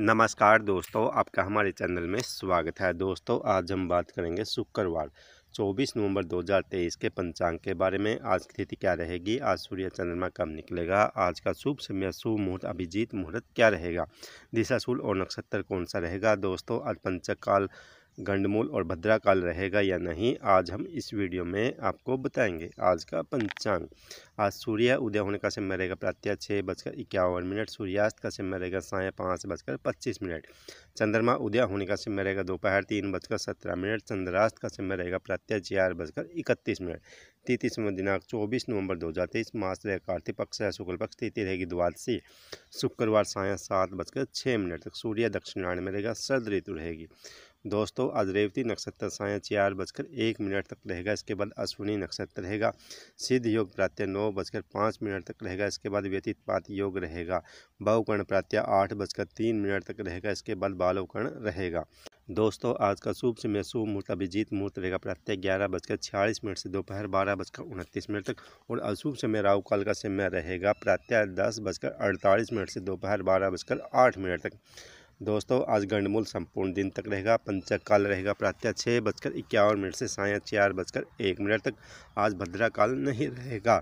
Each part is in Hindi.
नमस्कार दोस्तों आपका हमारे चैनल में स्वागत है दोस्तों आज हम बात करेंगे शुक्रवार 24 नवंबर 2023 के पंचांग के बारे में आज की तिथि क्या रहेगी आज सूर्य चंद्रमा कब निकलेगा आज का शुभ समय शुभ मुहूर्त अभिजीत मुहूर्त क्या रहेगा दिशा और नक्षत्र कौन सा रहेगा दोस्तों आज पंचकाल गंडमूल और भद्राकाल रहेगा या नहीं आज हम इस वीडियो में आपको बताएंगे आज का पंचांग आज सूर्य उदय होने का समय रहेगा प्रातः छः बजकर इक्यावन मिनट सूर्यास्त का समय रहेगा साय पाँच बजकर पच्चीस मिनट चंद्रमा उदय होने का समय रहेगा दोपहर तीन बजकर सत्रह मिनट चंद्रास्त का समय रहेगा प्रातः चार बजकर इकतीस मिनट तीतीसवें दिनांक चौबीस नवंबर दो हज़ार तेईस मास रहेगा कार्तिक पक्ष या शुक्ल पक्ष तिथि रहेगी द्वादशी शुक्रवार साय सात बजकर छः मिनट तक सूर्य दक्षिणायण में रहेगा सर्द ऋतु रहेगी दोस्तों आज रेवती नक्षत्र साय चार बजकर एक मिनट तक रहेगा इसके बाद अश्विनी नक्षत्र रहेगा सिद्ध योग प्रात्य नौ बजकर पाँच मिनट तक रहेगा इसके बाद व्यतीत पात योग रहेगा बहुकर्ण प्रात्यय आठ बजकर तीन मिनट तक रहेगा इसके बाद बालोकर्ण रहेगा दोस्तों आज का शुभ समय शुभ मुहूर्त अभिजीत मुहूर्त रहेगा प्रत्यय ग्यारह बजकर छियालीस मिनट से दोपहर बारह बजकर उनतीस मिनट तक और अशुभ समय राहु काल का समय रहेगा प्रत्यय दस बजकर अड़तालीस मिनट से दोपहर बारह बजकर आठ मिनट तक दोस्तों आज गंडमूल संपूर्ण दिन तक रहेगा पंचक काल रहेगा प्रातः छः बजकर इक्यावन मिनट से साय चार बजकर एक मिनट तक आज भद्रा काल नहीं रहेगा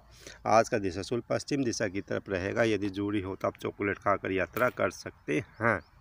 आज का दिशा शुल्क पश्चिम दिशा की तरफ रहेगा यदि जूरी हो तो आप चॉकलेट खाकर यात्रा कर सकते हैं